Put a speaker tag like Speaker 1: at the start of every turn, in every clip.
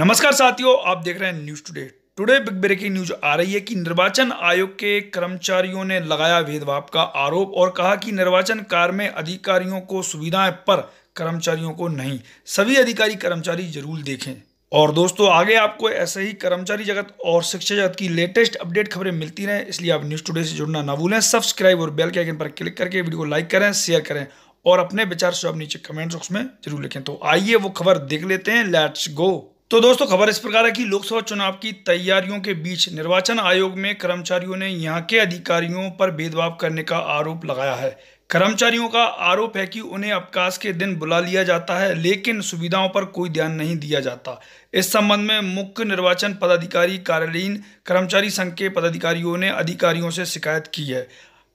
Speaker 1: नमस्कार साथियों आप देख रहे हैं news today today big breaking news आ रही है कि निर्वाचन आयोग के कर्मचारियों ने लगाया भेदभाव का आरोप और कहा कि निर्वाचन कार्य में अधिकारियों को सुविधाएं पर कर्मचारियों को नहीं सभी अधिकारी कर्मचारी जरूर देखें और दोस्तों आगे आपको ऐसे ही कर्मचारी जगत और शिक्षा जगत की लेटेस्ट अपडेट खबरें मिलती रहें इसलिए आप न्यूज टुडे से जुड़ना ना भूलें सब्सक्राइब और बेल के आइकन पर क्लिक करके वीडियो को लाइक करें शेयर करें और अपने विचार आप नीचे कमेंट बॉक्स में जरूर लिखें तो आइए वो खबर देख लेते हैं लेट्स गो तो दोस्तों खबर इस प्रकार है कि लोकसभा चुनाव की तैयारियों के बीच निर्वाचन आयोग में कर्मचारियों ने यहाँ के अधिकारियों पर भेदभाव करने का आरोप लगाया है कर्मचारियों का आरोप है कि उन्हें अवकाश के दिन बुला लिया जाता है लेकिन सुविधाओं पर कोई ध्यान नहीं दिया जाता इस संबंध में मुख्य निर्वाचन पदाधिकारी कार्यालयीन कर्मचारी संघ के पदाधिकारियों ने अधिकारियों से शिकायत की है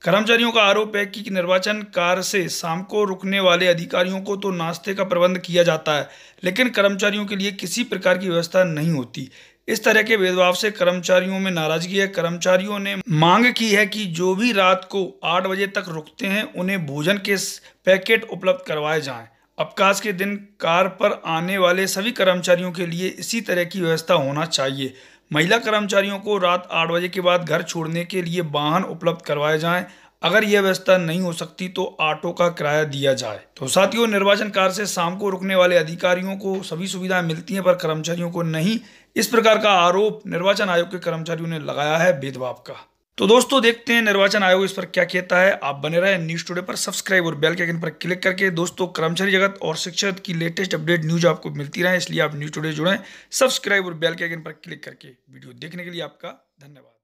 Speaker 1: कर्मचारियों का आरोप है कि निर्वाचन कार्य से शाम को रुकने वाले अधिकारियों को तो नाश्ते का प्रबंध किया जाता है लेकिन कर्मचारियों के लिए किसी प्रकार की व्यवस्था नहीं होती इस तरह के भेदभाव से कर्मचारियों में नाराजगी है कर्मचारियों ने मांग की है कि जो भी रात को आठ बजे तक रुकते हैं उन्हें भोजन के पैकेट उपलब्ध करवाए जाएं अवकाश के दिन कार पर आने वाले सभी कर्मचारियों के लिए इसी तरह की व्यवस्था होना चाहिए महिला कर्मचारियों को रात आठ बजे के बाद घर छोड़ने के लिए वाहन उपलब्ध करवाए जाएं अगर यह व्यवस्था नहीं हो सकती तो ऑटो का किराया दिया जाए तो साथियों निर्वाचन कार्य से शाम को रुकने वाले अधिकारियों को सभी सुविधाएं मिलती हैं पर कर्मचारियों को नहीं इस प्रकार का आरोप निर्वाचन आयोग के कर्मचारियों ने लगाया है भेदभाव का तो दोस्तों देखते हैं निर्वाचन आयोग इस पर क्या कहता है आप बने रहें न्यूज टुडे पर सब्सक्राइब और बेल के आइकन पर क्लिक करके दोस्तों कर्मचारी जगत और शिक्षक की लेटेस्ट अपडेट न्यूज आपको मिलती रहे इसलिए आप न्यूज टुडे जुड़े सब्सक्राइब और बेल के आइकन पर क्लिक करके वीडियो देखने के लिए आपका धन्यवाद